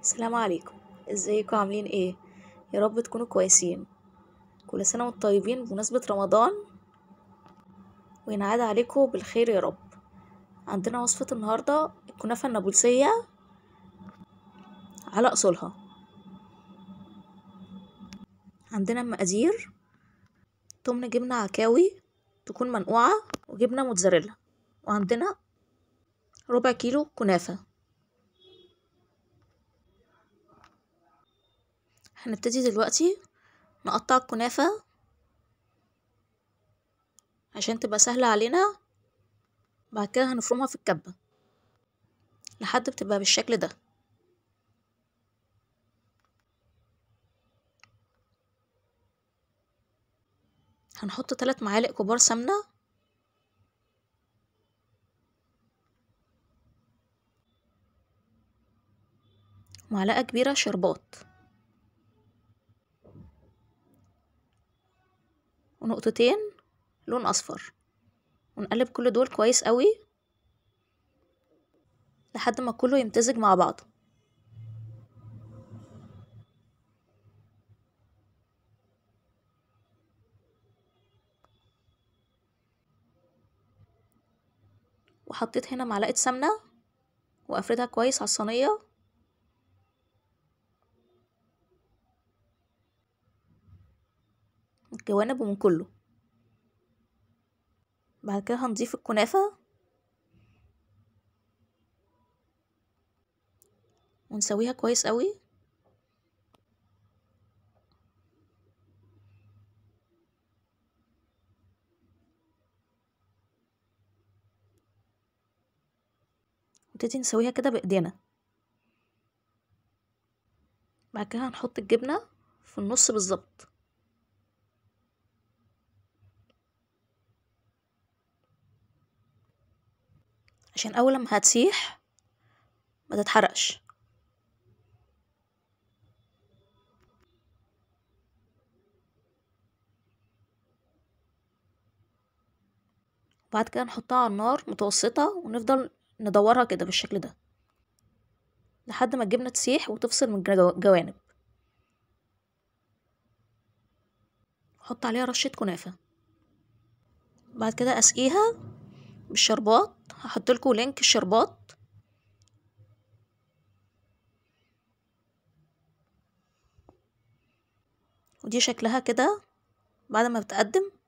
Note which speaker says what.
Speaker 1: السلام عليكم ازيكم عاملين ايه يا رب تكونوا كويسين كل سنه وانتم طيبين بمناسبه رمضان وينعاد عليكم بالخير يا رب عندنا وصفه النهارده الكنافه النابلسيه على اصولها عندنا مقادير تمن جبنه عكاوي تكون منقوعه وجبنه موتزاريلا وعندنا ربع كيلو كنافه هنبتدي دلوقتي نقطع الكنافة عشان تبقى سهلة علينا بعد كده هنفرمها في الكبة لحد بتبقى بالشكل ده هنحط ثلاث معالق كبار سمنة معلقة كبيرة شربات ونقطتين لون اصفر ونقلب كل دول كويس قوي لحد ما كله يمتزج مع بعضه وحطيت هنا معلقة سمنة وافردها كويس على الصينية جوانب ومن كله بعد كده هنضيف الكنافة ونسويها كويس قوي نبتدي نسويها كده بايدينا بعد كده هنحط الجبنه في النص بالظبط عشان أول لما هتسيح ما تتحرقش بعد كده نحطها على النار متوسطة ونفضل ندورها كده بالشكل ده لحد ما الجبنة تسيح وتفصل من الجوانب حط عليها رشة كنافة بعد كده أسقيها بالشربات هحط لكم لينك الشربات ودي شكلها كده بعد ما بتقدم